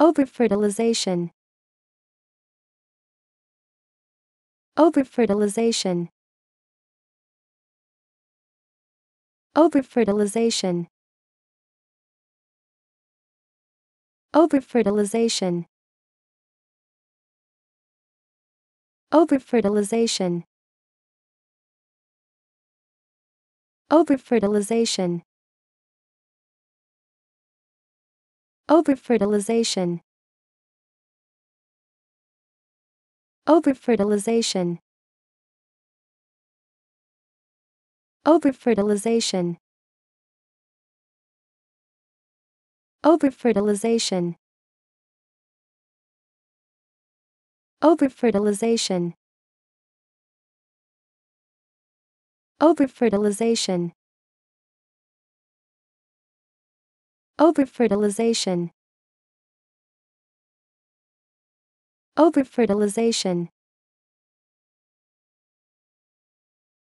Overfertilization. Overfertilization. Overfertilization. Overfertilization. Overfertilization. Overfertilization. Overfertilization. Overfertilization. Overfertilization. Overfertilization. Overfertilization. Overfertilization. Overfertilization. Overfertilization.